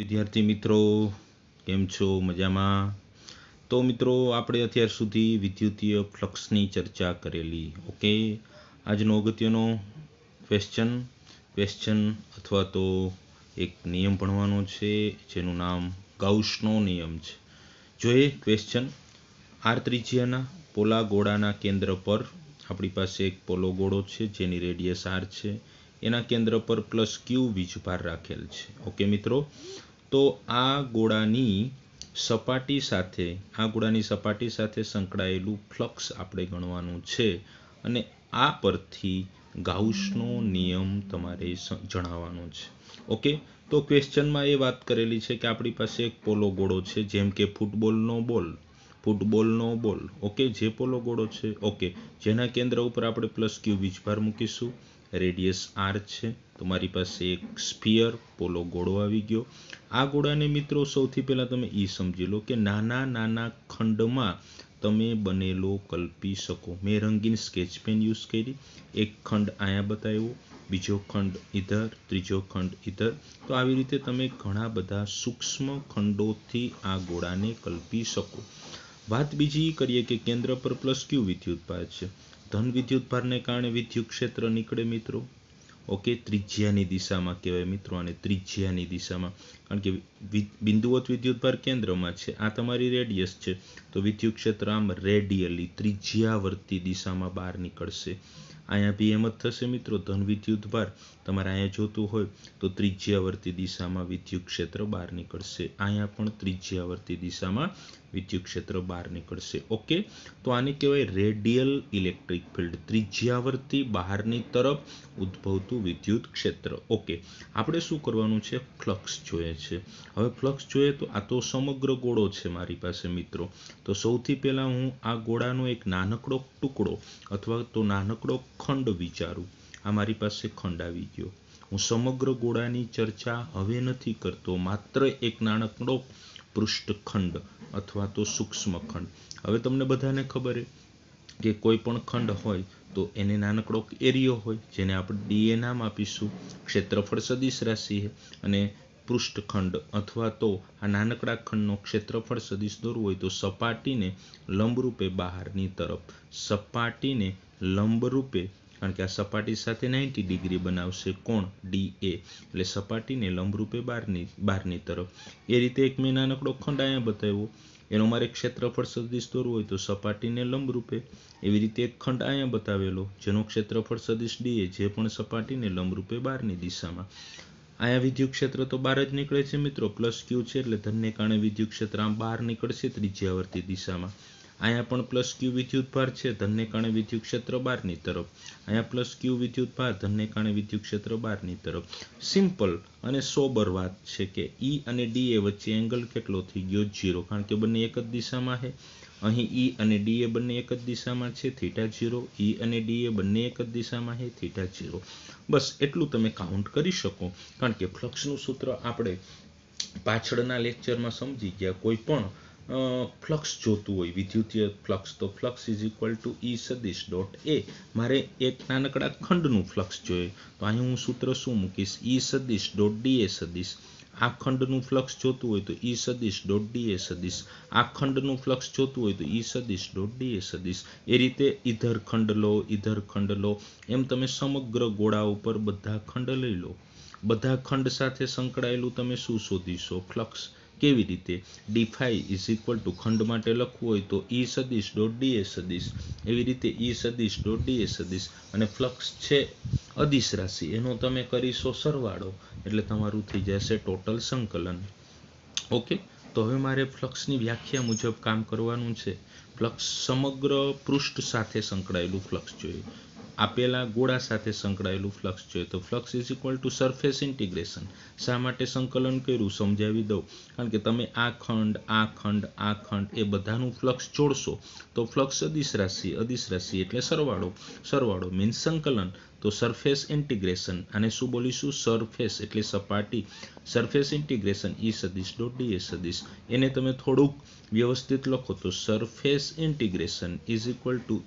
વિદ્યાર્થી મિત્રો કેમ છો મજામાં તો મિત્રો આપણે અત્યાર સુધી વિદ્યુતીય ફ્લક્સની ચર્ચા કરેલી ઓકે આજનો અગત્યનો ક્વેશ્ચન ક્વેશ્ચન અથવા તો એક નિયમ ભણવાનો છે જેનું નામ ગાઉસનો નિયમ છે જોઈએ ક્વેશ્ચન આર ત્રિજ્યાના પોલા ગોળાના કેન્દ્ર પર આપણી પાસે એક પોલો ગોળો છે જેની રેડિયસ આર છે એના કેન્દ્ર પર પ્લસ ક્યુ વીજભાર રાખેલ છે ઓકે મિત્રો તો આ ગોળાની સપાટી સાથે આ ગોળાની સપાટી સાથે સંકળાયેલું ફ્લક્સ આપણે ગણવાનું છે અને આ પરથી ગાઉસનો નિયમ તમારે જણાવવાનો છે ઓકે તો ક્વેશ્ચનમાં એ વાત કરેલી છે કે આપણી પાસે એક પોલો ગોળો છે જેમ કે ફૂટબોલનો બોલ ફૂટબોલનો બોલ ઓકે જે પોલો ગોળો છે ઓકે જેના કેન્દ્ર ઉપર આપણે પ્લસ ક્યુ વીજભાર મૂકીશું રેડિયસ આર છે તમારી પાસે એક સ્પિયર પોલો ગોળો આવી ગયો આ ગોળાને મિત્રો સૌથી પહેલાં તમે એ સમજી લો કે નાના નાના ખંડમાં તમે બનેલો કલ્પી શકો મેં રંગીન સ્કેચ પેન યુઝ કરી એક ખંડ અહીંયા બતાવ્યો બીજો ખંડ ઇધર ત્રીજો ખંડ ઇધર તો આવી રીતે તમે ઘણા બધા સૂક્ષ્મ ખંડોથી આ ગોળાને કલ્પી શકો વાત બીજી કરીએ કે કેન્દ્ર પર પ્લસ ક્યુ વિદ્યુત વિદ્યુતભાર છે ધન વિદ્યુત ભારને કારણે વિદ્યુત ક્ષેત્ર નીકળે મિત્રો ઓકે ત્રિજ્યાની દિશામાં કહેવાય મિત્રો અને ત્રિજ્યાની દિશામાં કારણ કે બિંદુવત વિદ્યુતભાર કેન્દ્રમાં છે આ તમારી રેડિયસ છે તો વિદ્યુત ક્ષેત્ર આમ રેડિયલી ત્રિજ્યાવર્તી દિશામાં બહાર નીકળશે અહીંયા બી એમ જ થશે મિત્રો ધન વિદ્યુતભાર તમારે અહીંયા જોતું હોય તો ત્રિજ્યાવર્તી દિશામાં વિદ્યુત ક્ષેત્ર બહાર નીકળશે અહીંયા પણ ત્રિજ્યાવર્તી દિશામાં વિદ્યુત ક્ષેત્ર બહાર નીકળશે ઓકે તો આને કહેવાય રેડિયલ ઇલેક્ટ્રિક ફિલ્ડ ત્રિજ્યાવર્તી બહારની તરફ ઉદ્ભવતું વિદ્યુત ક્ષેત્ર ઓકે આપણે શું કરવાનું છે ફ્લક્સ જોઈએ છે હવે ફ્લક્સ જોઈએ તો આ તો સમગ્ર ગોળો છે મારી પાસે મિત્રો તો સૌથી પહેલાં હું આ ગોળાનો એક નાનકડો ટુકડો અથવા તો નાનકડો ખંડ વિચારું આ મારી પાસે ખંડ આવી ગયો હું સમગ્ર ગોળાની ચર્ચા હવે નથી કરતો માત્ર એક નાનકડો પૃષ્ઠખંડ અથવા તો સૂક્ષ્મ ખંડ હવે તમને બધાને ખબર છે કે કોઈ પણ ખંડ હોય તો એને નાનકડો એરિયો હોય જેને આપણે ડીએ નામ આપીશું ક્ષેત્રફળ સદિશ રાશિ અને પૃષ્ઠખંડ અથવા તો આ નાનકડા ખંડનો ક્ષેત્રફળ સદીશ દોરવું હોય તો સપાટીને લંબરૂપે બહારની તરફ સપાટીને લંબરૂપે કારણ કે આ સપાટી સાથે નાઇન્ટી ડિગ્રી બનાવશે કોણ ડી એ એટલે સપાટીને લંબરૂપે બહારની બહારની તરફ એ રીતે એક મેં નાનકડો ખંડ અહીંયા બતાવ્યો એનો મારે ક્ષેત્રફળ સદિશ દોરવું હોય તો સપાટીને લંબરૂપે એવી રીતે એક ખંડ અહીંયા બતાવેલો જેનો ક્ષેત્રફળ સદિશ ડી એ જે પણ સપાટીને લંબરૂપે બહારની દિશામાં અહીંયા વિદ્યુત ક્ષેત્ર તો બહાર જ નીકળે છે મિત્રો પ્લસ ક્યુ છે એટલે ધનને કારણે વિદ્યુત ક્ષેત્ર આમ બહાર નીકળશે ત્રિજ્યાવર્તી દિશામાં અહીંયા પણ પ્લસ ક્યુ વિદ્યુત ભાર છે ધનને કારણે વિદ્યુત ક્ષેત્ર બહારની તરફ અહીંયા પ્લસ ક્યુ વિદ્યુત ભાર ધનને કારણે વિદ્યુત ક્ષેત્ર બહારની તરફ સિમ્પલ અને સોબર વાત છે કે ઈ e અને ડી એ વચ્ચે એંગલ કેટલો થઈ ગયો જીરો કારણ કે બંને એક જ દિશામાં છે અહીં ઈ e અને ડી એ બંને એક જ દિશામાં છે થીટા જીરો ઈ અને ડી એ બંને એક જ દિશામાં છે થીટા જીરો બસ એટલું તમે કાઉન્ટ કરી શકો કારણ કે ફ્લક્ષનું સૂત્ર આપણે પાછળના લેક્ચરમાં સમજી ગયા કોઈ પણ ફ્લક્સ જોતું હોય વિદ્યુતીય ફ્લક્સ તો flux is equal to E સદિશ ડોટ એ મારે એક નાનકડા ખંડનું ફ્લક્સ જોઈએ તો અહીં હું સૂત્ર શું મૂકીશ ઈ e સદિશ ડોટ ડી એ સદિશ આ ખંડનું ફ્લક્સ જોતું હોય તો ઈ e સદિશ ડોટ ડી એ સદિશ આ ખંડનું ફ્લક્સ જોતું હોય તો ઈ e સદિશ ડોટ ડી એ સદિશ એ રીતે ઇધર ખંડ લો ઇધર ખંડ લો એમ તમે સમગ્ર ગોળા ઉપર બધા ખંડ લઈ લો બધા ખંડ સાથે સંકળાયેલું તમે શું શોધીશો ફ્લક્સ કેવી રીતે D phi is equal to ખંડ માટે લખવું હોય તો ઈ e સદીશ ડોટ ડીએ સદીશ એવી રીતે ઈ e સદીશ ડોટ ડીએ સદીશ અને ફ્લક્સ છે અદિશ રાશિ એનો તમે કરીશો સરવાળો એટલે તમારું થઈ જશે ટોટલ સંકલન ઓકે તો હવે મારે ફ્લક્સની વ્યાખ્યા મુજબ કામ કરવાનું છે ફ્લક્સ સમગ્ર પૃષ્ઠ સાથે સંકળાયેલું ફ્લક્સ જોઈએ આપેલા ગોળા સાથે સંકળાયેલું ફ્લક્સ જોઈએ તો flux is equal to surface integration શા માટે સંકલન કર્યું સમજાવી દઉં કારણ કે તમે આ ખંડ આ ખંડ આ ખંડ એ બધાનું ફ્લક્સ જોડશો તો ફ્લક્સ અદિશ રાશિ અદિશ રાશિ એટલે સરવાળો સરવાળો મીન્સ સંકલન તો સરફેસ ઇન્ટિગ્રેશન અને શું બોલીશું સરફેસ એટલે સપાટી સરફેસ ઇન્ટિગ્રેશન ઈ સદિશ ડોટ ડીએ સદિશ એને તમે થોડુંક વ્યવસ્થિત લખો તો surface integration is equal to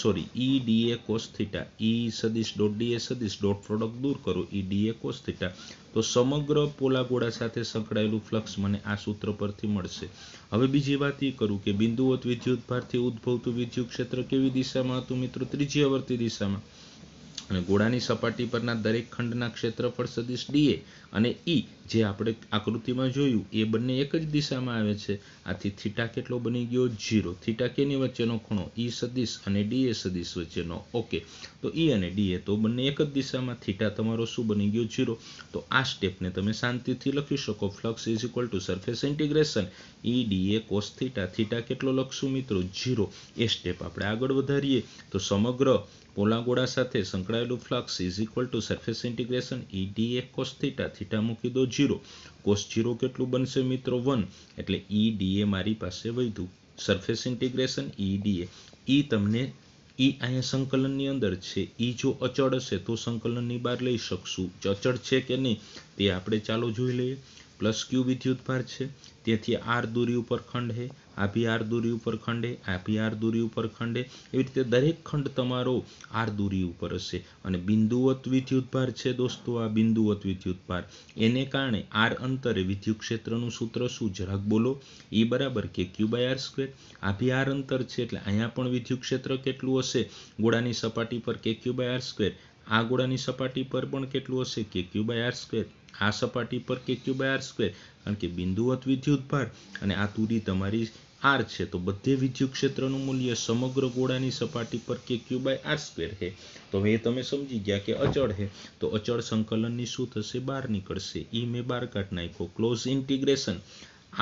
sorry E D A cos theta E સદીશ ડોટ ડીએ સદીશ ડોટ પ્રોડક્ટ દૂર કરો ઈ ડીએ કોસ થીટા તો સમગ્ર પોલાગોળા સાથે સંકળાયેલું ફ્લક્સ મને આ સૂત્ર પરથી મળશે હવે બીજી વાત એ કરું કે બિંદુવત વિદ્યુત ભારથી ઉદ્ભવતું વિદ્યુત ક્ષેત્ર કેવી દિશામાં હતું મિત્રો ત્રીજી આવર્તી દિશામાં અને ગોળાની સપાટી પરના દરેક ખંડના ક્ષેત્રફળ સદિશ ડીએ અને ઈ e જે આપણે આકૃતિમાં જોયું એ બંને એક જ દિશામાં આવે છે આથી થીટા કેટલો બની ગયો જીરો થીટા કેની વચ્ચેનો ખૂણો ઈ e સદિશ અને ડીએ સદિશ વચ્ચેનો ઓકે તો ઈ e અને ડીએ તો બંને એક જ દિશામાં થીટા તમારો શું બની ગયો જીરો તો આ સ્ટેપને તમે શાંતિથી લખી શકો flux is equal to surface integration E D A cos theta theta કેટલો લખશું મિત્રો જીરો એ સ્ટેપ આપણે આગળ વધારીએ તો સમગ્ર પોલાગોળા સાથે સંકળાયેલું flux is equal to surface integration E D A F cos theta theta મૂકી દો જીરો કોસ જીરો કેટલું બનશે મિત્રો વન એટલે ઈડીએ e મારી પાસે વધ્યું સરફેસ ઇન્ટિગ્રેશન ઈડીએ ઈ તમને એ e અહીંયા સંકલનની અંદર છે એ e જો અચળ હશે તો સંકલનની બહાર લઈ શકશું અચળ છે કે નહીં તે આપણે ચાલો જોઈ લઈએ પ્લસ ક્યુ વિદ્યુતભાર છે તેથી આર દૂરી ઉપર ખંડ છે આભી આર દૂરી ઉપર ખંડે આભી આર દૂરી ઉપર ખંડે એવી રીતે દરેક ખંડ તમારો આર દૂરી ઉપર હશે અને બિંદુવત વિદ્યુતભાર છે દોસ્તો આ બિંદુવત વિદ્યુતભાર એને કારણે આર અંતરે વિદ્યુત ક્ષેત્રનું સૂત્ર શું જરાક બોલો એ e બરાબર K Q by R square આભી આર અંતર છે એટલે અહીંયા પણ વિદ્યુત ક્ષેત્ર કેટલું હશે ગોળાની સપાટી પર કે ક્યુ બાય આર સ્ક્વેર આ ગોળાની સપાટી પર પણ કેટલું હશે કે ક્યુ બાય આર સ્ક્વેર આ સપાટી પર કે ક્યુ બાય આર સ્ક્વેર કારણ કે બિંદુવત વિદ્યુતભાર અને આ દૂરી તમારી આર છે તો બધે વિદ્યુત ક્ષેત્રનું મૂલ્ય સમગ્ર ગોળાની સપાટી પર કે ક્યુ બાય આર સ્ક્વેર છે તો હવે તમે સમજી ગયા કે અચળ છે તો અચળ સંકલનની શું થશે બહાર નીકળશે ઈ મેં બહાર કાઢ નાખ્યો ક્લોઝ ઇન્ટિગ્રેશન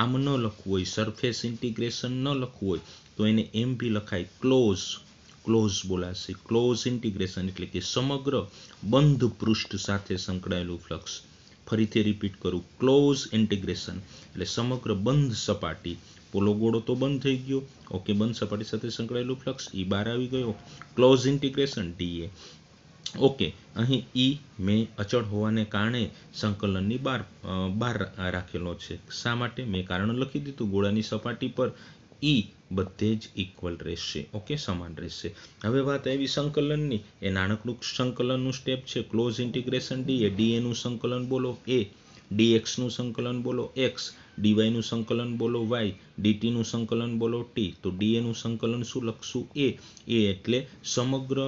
આમ ન લખવું હોય સરફેસ ઇન્ટિગ્રેશન ન લખવું હોય તો એને એમ બી લખાય ક્લોઝ ક્લોઝ બોલાશે ક્લોઝ ઇન્ટિગ્રેશન એટલે કે સમગ્ર બંધ પૃષ્ઠ સાથે સંકળાયેલું ફ્લક્સ ફરીથી રિપીટ કરું ક્લોઝ ઇન્ટિગ્રેશન એટલે સમગ્ર બંધ સપાટી પોલો ગોળો તો બંધ થઈ ગયો ઓકે બંધ સપાટી સાથે સંકળાયેલું ફ્લક્સ ઈ બહાર આવી ગયો close integration D A okay અહીં ઈ મેં અચળ હોવાને કારણે સંકલનની બહાર બહાર રાખેલો છે શા માટે મેં કારણ લખી દીધું ગોળાની સપાટી પર ઈ બધે જ ઇક્વલ રહેશે ઓકે સમાન રહેશે હવે વાત આવી સંકલનની એ નાનકડું સંકલનનું સ્ટેપ છે close integration D A D સંકલન બોલો એ ડીએક્સનું સંકલન બોલો એક્સ ડીવાયનું સંકલન બોલો વાય ડીટીનું સંકલન બોલો ટી તો ડીએનું સંકલન શું લખશું એ એ એટલે સમગ્ર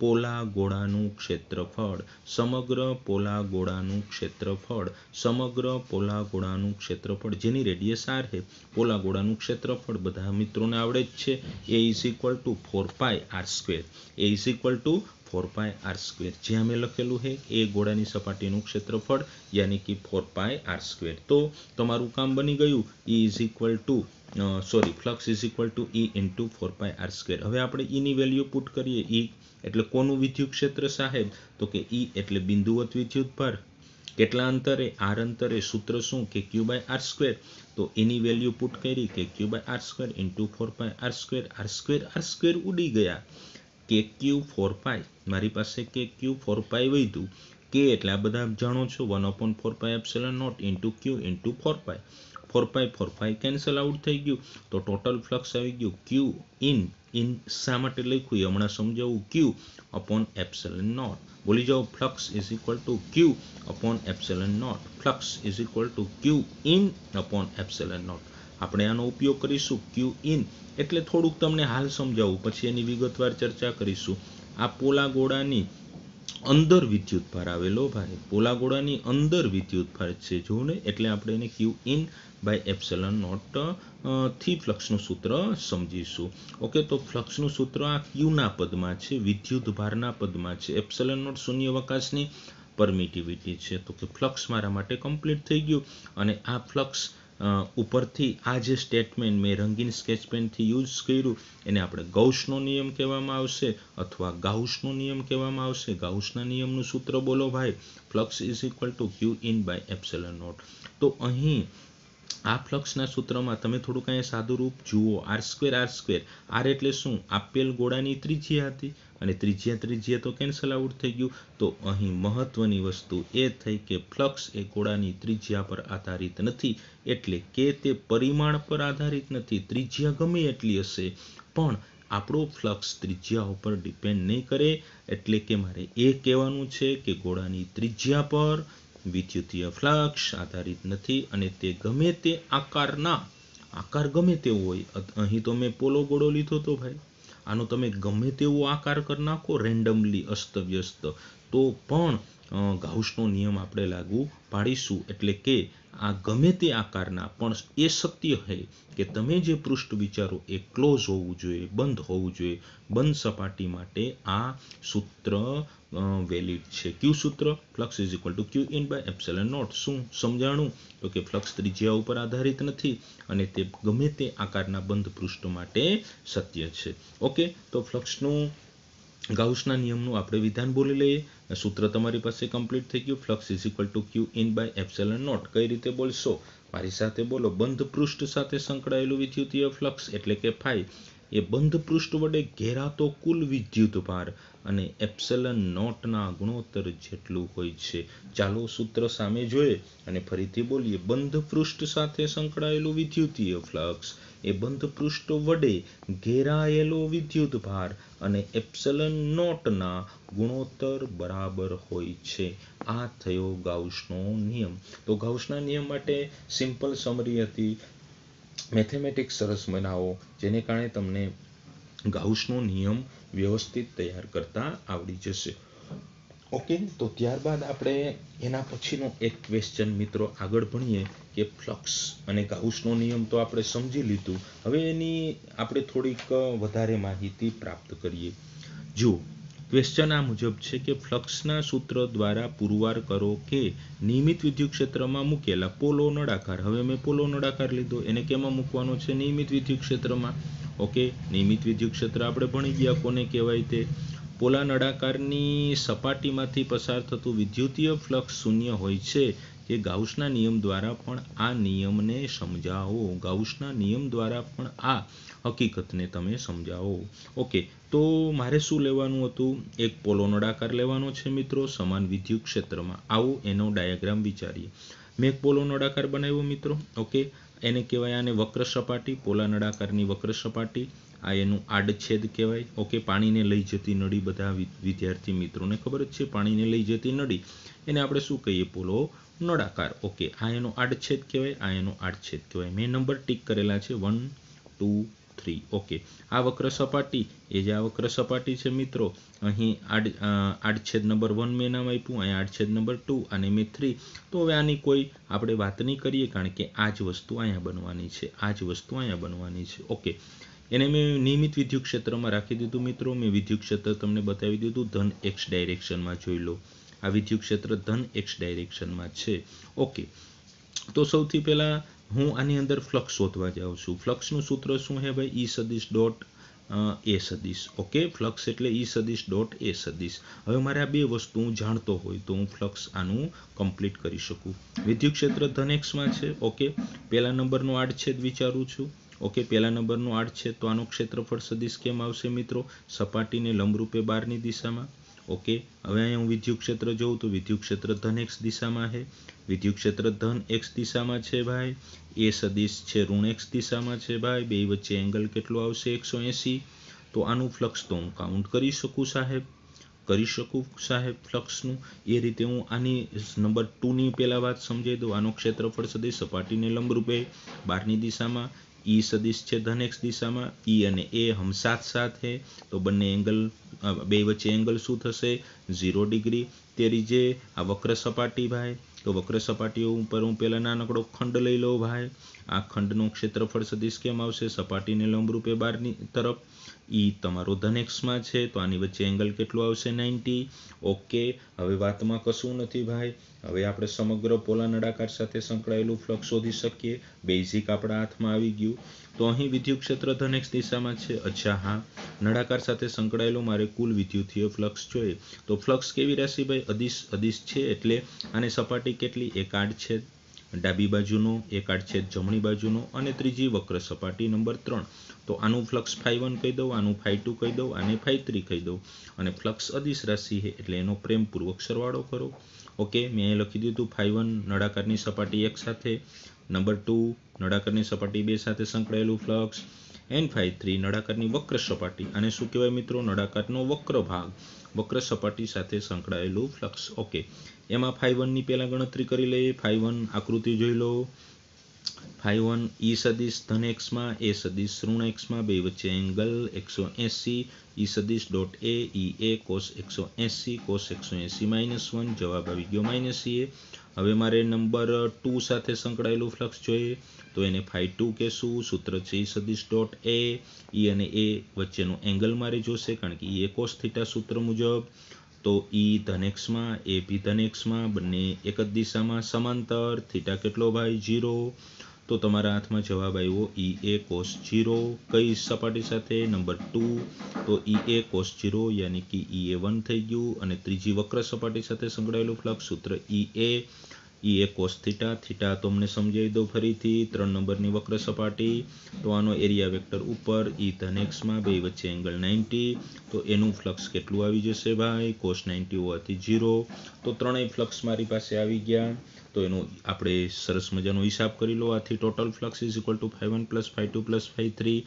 પોલા ગોળાનું ક્ષેત્રફળ સમગ્ર પોલા ગોળાનું ક્ષેત્રફળ સમગ્ર પોલા ગોળાનું ક્ષેત્રફળ જેની રેડિયસ આર છે પોલા ગોળાનું ક્ષેત્રફળ બધા મિત્રોને આવડે જ છે A is equal to four pi R square A is equal to four pi R square જે અમે લખેલું છે એ ગોળાની સપાટીનું ક્ષેત્રફળ યાની કે ફોર પાય આર સ્ક્વેર તો તમારું કામ બની ગયું E is equal to sorry flux is equal to E into four pi R square હવે આપણે ઈની વેલ્યુ પુટ કરીએ ઈ e એટલે કોનું વિદ્યુત ક્ષેત્ર સાહેબ તો કે ઈ e એટલે બિંદુવત વિદ્યુત ભાર કેટલા અંતરે આર અંતરે સૂત્ર શું કે ક્યુ બાય આર સ્ક્વેર તો એની વેલ્યુ પુટ કરી K Q by R square into four by R square R square R square ઉડી ગયા કે ક્યુ ફોર પાય મારી પાસે કે ક્યુ ફોર પાય વધ્યું કે એટલે આ બધા જાણો છો one upon four pi epsilon not into Q into four pi four pi four pi cancel out થઈ ગયું તો ટોટલ ફ્લક્સ આવી ગયું ક્યુ ઇન ઇન શા માટે લખ્યું હમણાં સમજાવું ક્યુ અપોન એપ્સેલન નોટ બોલી જાઓ flux is equal to Q upon epsilon not flux is equal to Q in upon epsilon not આપણે આનો ઉપયોગ કરીશું ક્યુ ઇન એટલે થોડુંક તમને હાલ સમજાવું પછી એની વિગતવાર ચર્ચા કરીશું આ પોલા ગોળાની અંદર વિદ્યુતભાર આવેલો ભાઈ પોલા ગોળાની અંદર વિદ્યુતભાર છે જો ને એટલે આપણે એને Q in by epsilon not થી ફ્લક્સનું સૂત્ર સમજીશું ઓકે તો ફ્લક્ષનું સૂત્ર આ ક્યુના પદમાં છે વિદ્યુતભારના પદમાં છે એપ્સલન નોટ શૂન્યવકાશની પરમિટિવિટી છે તો કે ફ્લક્સ મારા માટે કમ્પ્લીટ થઈ ગયું અને આ ફ્લક્સ ઉપરથી આ જે સ્ટેટમેન્ટ મેં રંગીન સ્કેચ પેનથી યુઝ કર્યું એને આપણે ગૌસનો નિયમ કહેવામાં આવશે અથવા ગાઉસનો નિયમ કહેવામાં આવશે ગાઉસના નિયમનું સૂત્ર બોલો ભાઈ flux is equal to Q in by epsilon not તો અહીં આ ફ્લક્સના સૂત્રમાં તમે થોડુંક અહીંયા રૂપ જુઓ R square R square R એટલે શું આપેલ ગોળાની ત્રિજ્યા હતી અને ત્રિજ્યા ત્રિજ્યા તો કેન્સલ આઉટ થઈ ગયું તો અહીં મહત્વની વસ્તુ એ થઈ કે ફ્લક્સ એ ગોળાની ત્રિજ્યા પર આધારિત નથી એટલે કે તે પરિમાણ પર આધારિત નથી ત્રિજ્યા ગમે એટલી હશે પણ આપણો ફ્લક્સ ત્રિજ્યા ઉપર ડિપેન્ડ નહીં કરે એટલે કે મારે એ કહેવાનું છે કે ગોળાની ત્રિજ્યા પર વિદ્યુતીય ફ્લક્ષ આધારિત નથી અને તે ગમે તે આકારના આકાર ગમે તેવો હોય અહીં તો મેં પોલો ગોળો લીધો તો ભાઈ આનો તમે ગમે તેવો આકાર કરી નાખો રેન્ડમલી અસ્તવ્યસ્ત તો પણ ગાઉસનો નિયમ આપણે લાગુ પાડીશું એટલે કે આ ગમે તે આકારના પણ એ સત્ય છે કે તમે જે પૃષ્ઠ વિચારો એ ક્લોઝ હોવું જોઈએ બંધ હોવું જોઈએ બંધ સપાટી માટે આ સૂત્ર વેલિડ છે ક્યુ સૂત્ર flux is equal to Q in by epsilon not શું સમજાણું તો કે ફ્લક્સ ત્રિજ્યા ઉપર આધારિત નથી અને તે ગમે તે આકારના બંધ પૃષ્ઠ માટે સત્ય છે ઓકે તો ફ્લક્સનું ગાઉસના નિયમનું આપણે વિધાન બોલી લઈએ સૂત્ર તમારી પાસે કમ્પ્લીટ થઈ ગયું flux is equal to Q in by epsilon not કઈ રીતે બોલશો મારી સાથે બોલો બંધ પૃષ્ઠ સાથે સંકળાયેલું વિદ્યુતીય ફ્લક્સ એટલે કે ફાઈ એ બંધ પૃષ્ઠ વડે ઘેરાતો કુલ વિદ્યુત ભાર અને એપ્સેલન નોટના ગુણોત્તર જેટલું હોય છે ચાલો સૂત્ર સામે જોઈએ અને ફરીથી બોલીએ બંધ પૃષ્ઠ સાથે સંકળાયેલું વિદ્યુતીય ફ્લક્સ એ બંધ પૃષ્ઠ વડે ઘેરાયેલો વિદ્યુત ભાર અને એપ્સલન નોટના ગુણોત્તર બરાબર હોય છે આ થયો ગાઉસનો નિયમ તો ગાઉસના નિયમ માટે સિમ્પલ સમરી હતી મેથેમેટિક્સ સરસ બનાવો જેને કારણે તમને ગાઉસનો નિયમ વ્યવસ્થિત તૈયાર કરતા આવડી જશે ઓકે તો ત્યારબાદ આપણે એના પછીનો એક ક્વેશ્ચન મિત્રો આગળ ભણીએ કે ફ્લક્સ અને કાઉસનો નિયમ તો આપણે સમજી લીધું હવે એની આપણે થોડીક વધારે માહિતી પ્રાપ્ત કરીએ જુઓ ક્વેશ્ચન આ મુજબ છે કે ફ્લક્સના સૂત્ર દ્વારા પુરવાર કરો કે નિયમિત વિદ્યુત ક્ષેત્રમાં મૂકેલા પોલો નળાકાર હવે મેં પોલો નળાકાર લીધો એને કેમાં મૂકવાનો છે નિયમિત વિદ્યુત ક્ષેત્રમાં ઓકે નિયમિત વિદ્યુત ક્ષેત્ર આપણે ભણી ગયા કોને કહેવાય તે પોલા નળાકારની સપાટીમાંથી પસાર થતું વિદ્યુતીય ફ્લક્સ શૂન્ય હોય છે જે ગાઉસના નિયમ દ્વારા પણ આ નિયમને સમજાવો ગાઉસના નિયમ દ્વારા પણ આ હકીકતને તમે સમજાવો ઓકે તો મારે શું લેવાનું હતું એક પોલો નળાકાર લેવાનો છે મિત્રો સમાન વિદ્યુત ક્ષેત્રમાં આવો એનો ડાયાગ્રામ વિચારીએ મેં એક પોલો નળાકાર બનાવ્યો મિત્રો ઓકે એને કહેવાય આને વક્ર સપાટી પોલા નળાકારની વક્ર સપાટી આ એનું આડછેદ કહેવાય ઓકે પાણીને લઈ જતી નડી બધા વિદ્યાર્થી મિત્રોને ખબર જ છે પાણીને લઈ જતી નડી એને આપણે શું કહીએ પોલો નળાકાર ઓકે આ એનો આડછેદ કહેવાય આ એનો આડછેદ કહેવાય મેં નંબર ટીક કરેલા છે વન ટુ થ્રી ઓકે આ વક્ર સપાટી એ જે આ વક્ર સપાટી છે મિત્રો અહીં આડ આડછેદ નંબર વન મેં નામ આપ્યું અહીં આડછેદ નંબર ટુ અને મેં થ્રી તો હવે આની કોઈ આપણે વાત નહીં કરીએ કારણ કે આ જ વસ્તુ અહીંયા બનવાની છે આ જ વસ્તુ અહીંયા બનવાની છે ઓકે એને મેં નિયમિત વિદ્યુત ક્ષેત્રમાં રાખી દીધું મિત્રો મેં વિદ્યુત ક્ષેત્ર તમને બતાવી દીધું ધન એક્સ ડાયરેક્શનમાં જોઈ લો આ વિદ્યુત ક્ષેત્ર ધન એક્સ ડાયરેક્શનમાં છે ઓકે તો સૌથી પહેલાં હું આની અંદર ફ્લક્સ શોધવા જાઉં છું ફ્લક્સનું સૂત્ર શું છે ભાઈ ઈ e સદીશ ડોટ એ સદીશ ઓકે ફ્લક્સ એટલે ઈ e સદીશ ડોટ એ સદીશ હવે મારે આ બે વસ્તુ હું જાણતો હોય તો હું ફ્લક્સ આનું કમ્પ્લીટ કરી શકું વિદ્યુત ક્ષેત્ર ધન એક્સમાં છે ઓકે પહેલા નંબરનો આડછેદ વિચારું છું ઓકે પહેલા નંબરનું આઠ છે તો આનું ક્ષેત્રફળ સદિશ કેમ આવશે મિત્રો સપાટીને લંબરૂપે બહારની દિશામાં ઓકે હવે અહીંયા હું વિદ્યુત ક્ષેત્ર જોઉં તો વિદ્યુત ક્ષેત્ર ધન એક્સ દિશામાં છે વિદ્યુત ક્ષેત્ર ધન એક્સ દિશામાં છે ભાઈ એ સદીશ છે ઋણ એક્સ દિશામાં છે ભાઈ બે વચ્ચે એંગલ કેટલો આવશે એકસો એંસી તો આનું ફ્લક્ષ તો હું કાઉન્ટ કરી શકું સાહેબ કરી શકું સાહેબ ફ્લક્સનું એ રીતે હું આની નંબર ટુની પહેલાં વાત સમજાવી દઉં આનો ક્ષેત્રફળ સદી સપાટીને લંબરૂપે બહારની દિશામાં ઈ સદિશ છે ધનેક્સ દિશામાં ઈ અને એ હમસાથ સાથે તો બંને એંગલ બે વચ્ચે એંગલ શું થશે ઝીરો ડિગ્રી તેરી જે આ વક્ર સપાટી ભાઈ તો વક્ર સપાટીઓ ઉપર હું પહેલાં નાનકડો ખંડ લઈ લઉં ભાઈ આ ખંડનું ક્ષેત્રફળ સદિશ કેમ આવશે સપાટીને લંબરૂપે બહારની તરફ એ તમારો ધન એક્સમાં છે તો આની વચ્ચે એંગલ કેટલું આવશે નાઇન્ટી ઓકે હવે વાતમાં કશું નથી ભાઈ હવે આપણે સમગ્ર પોલા નળાકાર સાથે સંકળાયેલું ફ્લક્સ શોધી શકીએ બેઝિક આપણા હાથમાં આવી ગયું તો અહીં વિદ્યુત ક્ષેત્ર ધન એક્સ દિશામાં છે અચ્છા હા નળાકાર સાથે સંકળાયેલું મારે કુલ વિદ્યુતીય ફ્લક્સ જોઈએ તો ફ્લક્સ કેવી રહેશે ભાઈ અદિશ અધિશ છે એટલે આની સપાટી કેટલી એક આઠ છે ડાબી બાજુનો એક છે જમણી બાજુનો અને ત્રીજી વક્ર સપાટી નંબર ત્રણ તો આનું ફ્લક્સ ફાઈ વન કહી દઉં આનું ફાઈ ટુ કહી દઉં આને ફાઈ થ્રી કહી દઉં અને ફ્લક્સ અધિશ રાશિ છે એટલે એનો પ્રેમપૂર્વક સરવાળો કરો ઓકે મેં અહીં લખી દીધું ફાઈ વન નળાકારની સપાટી એક સાથે નંબર ટુ નળાકારની સપાટી બે સાથે સંકળાયેલું ફ્લક્સ એન્ડ ફાઈ થ્રી નળાકારની વક્ર સપાટી અને શું કહેવાય મિત્રો નળાકારનો વક્ર ભાગ વક્ર સપાટી સાથે સંકળાયેલું ફ્લક્સ ઓકે એમાં ફાઈ વનની પહેલાં ગણતરી કરી લઈએ ફાઈ વન આકૃતિ જોઈ લો ફાઈવ વન ઈ સદીશ ધન એક્સમાં એ સદીશ ઋણ એક્સમાં બે વચ્ચે એંગલ એકસો એંસી ઈ સદીશ dot A E A cos એકસો એંસી કોસ એકસો એંસી માઇનસ વન જવાબ આવી ગયો માઇનસ એ હવે મારે નંબર ટુ સાથે સંકળાયેલું ફ્લક્સ જોઈએ તો એને ફાઈ ટુ કહેશું સૂત્ર છે ઈ સદીશ ડોટ એ ઈ અને એ વચ્ચેનું એંગલ મારે જોશે કારણ કે એ કોસ થીટા સૂત્ર મુજબ તો ઈ ધનેક્ષમાં એ પી ધનેક્ષમાં બંને એક જ દિશામાં સમાંતર થીટા કેટલો ભાઈ જીરો તો તમારા હાથમાં જવાબ આવ્યો ઈ એ કોસ જીરો કઈ સપાટી સાથે નંબર ટુ તો ઈ એ કોસ જીરો યાની કે ઈ એ વન થઈ ગયું અને ત્રીજી વક્ર સપાટી સાથે સંકળાયેલું ફ્લક્સ સૂત્ર E e A E A cos theta theta તો અમને સમજાવી દો ફરીથી ત્રણ નંબરની વક્ર સપાટી તો આનો એરિયા વેક્ટર ઉપર ઈ ધન એક્સમાં બે વચ્ચે એંગલ નાઇન્ટી તો એનું ફ્લક્સ કેટલું આવી જશે ભાઈ કોસ નાઇન્ટી હોવાથી ઝીરો તો ત્રણેય ફ્લક્સ મારી પાસે આવી ગયા તો એનો આપણે સરસ મજાનો હિસાબ કરી લો આથી total flux is equal to phi one plus phi two plus phi three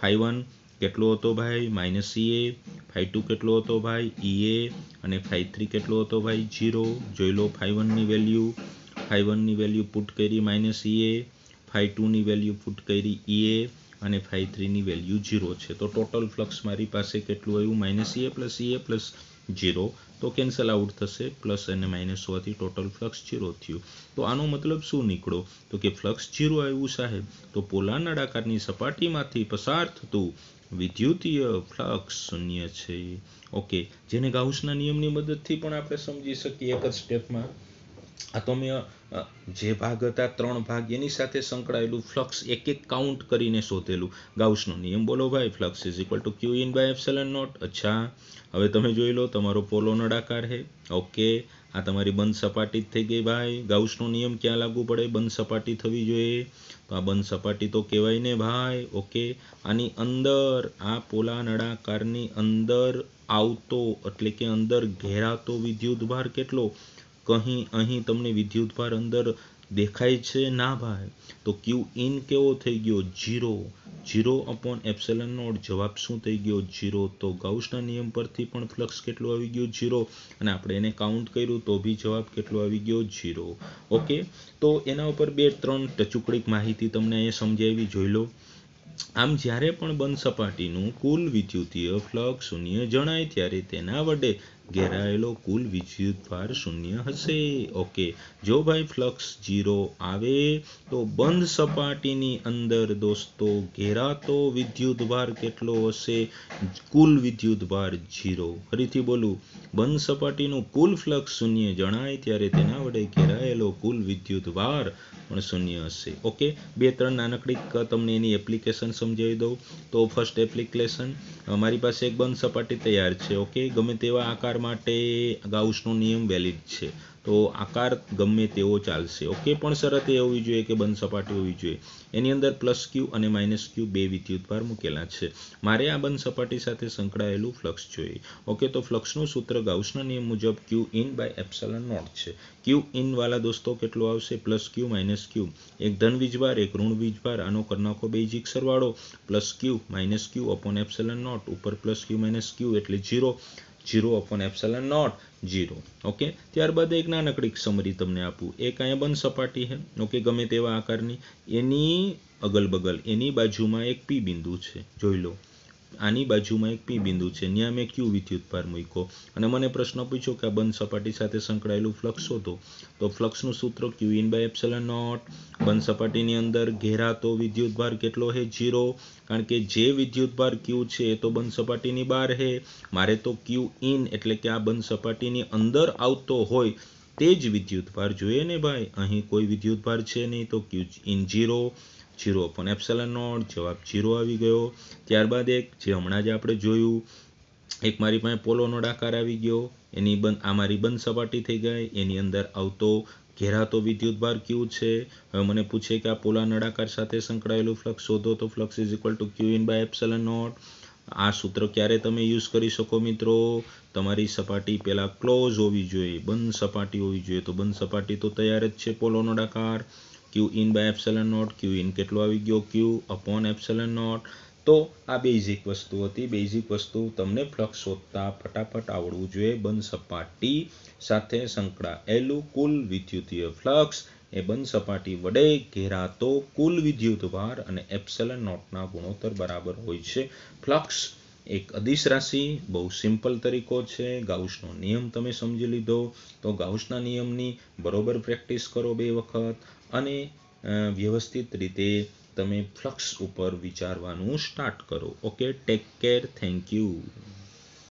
phi one કેટલો હતો ભાઈ minus E A phi two કેટલો હતો ભાઈ ઈ e એ અને ફાઇવ થ્રી કેટલો હતો ભાઈ જીરો જોઈ લો ફાઇવ વનની વેલ્યુ ફાઇવ વનની વેલ્યુ પુટ કરી માઇનસ ઈ એ ફાઇવ ટુની વેલ્યુ પુટ કરી ઈ e એ અને ફાઈ થ્રીની વેલ્યુ જીરો છે તો ટોટલ ફ્લક્સ મારી પાસે કેટલું આવ્યું minus E A plus E A plus zero તો કેન્સલ આઉટ થશે પ્લસ અને માઇનસ હોવાથી ટોટલ ફ્લક્સ જીરો થયું તો આનો મતલબ શું નીકળો તો કે ફ્લક્સ જીરો આવ્યું સાહેબ તો પોલા નળાકારની સપાટીમાંથી પસાર થતું વિદ્યુતીય ફ્લક્સ શૂન્ય છે ઓકે જેને ગાઉસના નિયમની મદદથી પણ આપણે સમજી શકીએ એક જ સ્ટેપમાં આ તમે જે ભાગ હતા ત્રણ ભાગ એની સાથે સંકળાયેલું ફ્લક્સ એક એક કાઉન્ટ કરીને શોધેલું ગાઉસનો નિયમ બોલો ભાઈ flux is equal to Q in by epsilon not અચ્છા હવે તમે જોઈ લો તમારો પોલો નળાકાર છે ઓકે આ તમારી બંધ સપાટી જ થઈ ગઈ ભાઈ ગાઉસનો નિયમ ક્યાં લાગુ પડે બંધ સપાટી થવી જોઈએ તો આ બંધ સપાટી તો કહેવાય ને ભાઈ ઓકે આની અંદર આ પોલા નળાકારની અંદર આવતો એટલે કે અંદર ઘેરાતો વિદ્યુત ભાર કેટલો કહી અહીં તમને વિદ્યુતભાર અંદર દેખાય છે ના ભાઈ તો ક્યુ ઇન કેવો થઈ ગયો zero zero upon epsilon not જવાબ શું થઈ ગયો ઝીરો તો ગાઉસના નિયમ પરથી પણ ફ્લક્સ કેટલો આવી ગયો ઝીરો અને આપણે એને કાઉન્ટ કર્યું તો બી જવાબ કેટલો આવી ગયો ઝીરો ઓકે તો એના ઉપર બે ત્રણ ટચુકડીક માહિતી તમને અહીંયા સમજાવી જોઈ લો આમ જ્યારે પણ બંધ સપાટીનું કુલ વિદ્યુતીય ફ્લક્સ શૂન્ય જણાય ત્યારે તેના વડે ઘેરાયેલો કુલ વિદ્યુતભાર શૂન્ય હશે ઓકે જો ભાઈ ફ્લક્સ જીરો આવે તો બંધ સપાટીની અંદર દોસ્તો ઘેરાતો વિદ્યુતભાર કેટલો હશે કુલ વિદ્યુતભાર જીરો ફરીથી બોલું બંધ સપાટીનું કુલ ફ્લક્સ શૂન્ય જણાય ત્યારે તેના વડે ઘેરાયેલો કુલ વિદ્યુત ભાર પણ શૂન્ય હશે ઓકે બે ત્રણ નાનકડી તમને એની એપ્લિકેશન સમજાવી દઉં તો ફર્સ્ટ એપ્લિકેશન મારી પાસે એક બંધ સપાટી તૈયાર છે ઓકે ગમે તેવા આકાર આકાર માટે ગાઉસનો નિયમ વેલિડ છે તો આકાર ગમે તેવો ચાલશે ઓકે પણ શરત એ હોવી જોઈએ કે બંધ સપાટી હોવી જોઈએ એની અંદર પ્લસ ક્યુ અને માઇનસ ક્યુ બે વિદ્યુતભાર મૂકેલા છે મારે આ બંધ સપાટી સાથે સંકળાયેલું ફ્લક્સ જોઈએ ઓકે તો ફ્લક્સનું સૂત્ર ગાઉસના નિયમ મુજબ q in by epsilon naught છે ક્યુ ઇન ઇનવાળા દોસ્તો કેટલું આવશે પ્લસ ક્યુ માઇનસ ક્યુ એક ધન વીજભાર એક ઋણ વીજભાર આનો કરનાખો બેઝિક સરવાળો plus q minus q upon epsilon naught ઉપર પ્લસ ક્યુ માઇનસ ક્યુ એટલે zero zero upon epsilon naught zero okay ત્યારબાદ એક નાનકડી સમરી તમને આપું એક અહીંયા બંધ સપાટી છે ઓકે ગમે તેવા આકારની એની અગલ બગલ એની બાજુમાં એક પી બિંદુ છે જોઈ લો આની બાજુમાં એક પી બિંદુ છે ત્યાં મેં ક્યુ વિદ્યુત ભાર મૂક્યો અને મને પ્રશ્ન પૂછ્યો કે આ બંધ સપાટી સાથે સંકળાયેલું ફ્લક્સ હતો તો ફ્લક્સનું સૂત્ર q in by epsilon naught બંધ સપાટીની અંદર ઘેરાતો ભાર કેટલો હે જીરો કારણ કે જે વિદ્યુત ભાર ક્યુ છે એ તો બંધ સપાટીની બહાર હે મારે તો ક્યુ ઇન એટલે કે આ બંધ સપાટીની અંદર આવતો હોય તે જ વિદ્યુત ભાર જોઈએ ને ભાઈ અહીં કોઈ વિદ્યુત ભાર છે નહીં તો q in zero zero upon epsilon naught જવાબ જીરો આવી ગયો ત્યારબાદ એક જે હમણાં જ આપણે જોયું એક મારી પાસે પોલોનો આકાર આવી ગયો એની બંધ આ મારી બંધ સપાટી થઈ ગઈ એની અંદર આવતો ઘેરાતો વિદ્યુતભાર ક્યુ છે હવે મને પૂછે કે આ પોલા નળાકાર સાથે સંકળાયેલું ફ્લક્સ શોધો તો flux is equal to Q in by epsilon naught આ સૂત્ર ક્યારે તમે યુઝ કરી શકો મિત્રો તમારી સપાટી પહેલાં ક્લોઝ હોવી જોઈએ બંધ સપાટી હોવી જોઈએ તો બંધ સપાટી તો તૈયાર જ છે પોલો નળાકાર q in by epsilon naught q in કેટલો આવી ગયો ક્યુ અપોન એપ્સલન નોટ તો આ બેઝિક વસ્તુ હતી બેઝિક વસ્તુ તમને ફ્લક્સ શોધતા ફટાફટ આવડવું જોઈએ બંધ સપાટી સાથે સંકળાયેલું કુલ વિદ્યુતીય ફ્લક્સ એ બંધ સપાટી વડે ઘેરાતો કુલ વિદ્યુત ભાર અને એપ્સલન નોટના ગુણોત્તર બરાબર હોય છે ફ્લક્સ એક અદિશ રાશિ બહુ સિમ્પલ તરીકો છે ગાઉસનો નિયમ તમે સમજી લીધો તો ગાઉસના નિયમની બરોબર પ્રેક્ટિસ કરો બે વખત અને વ્યવસ્થિત રીતે તમે ફ્લક્સ ઉપર વિચારવાનું સ્ટાર્ટ કરો okay take care thank you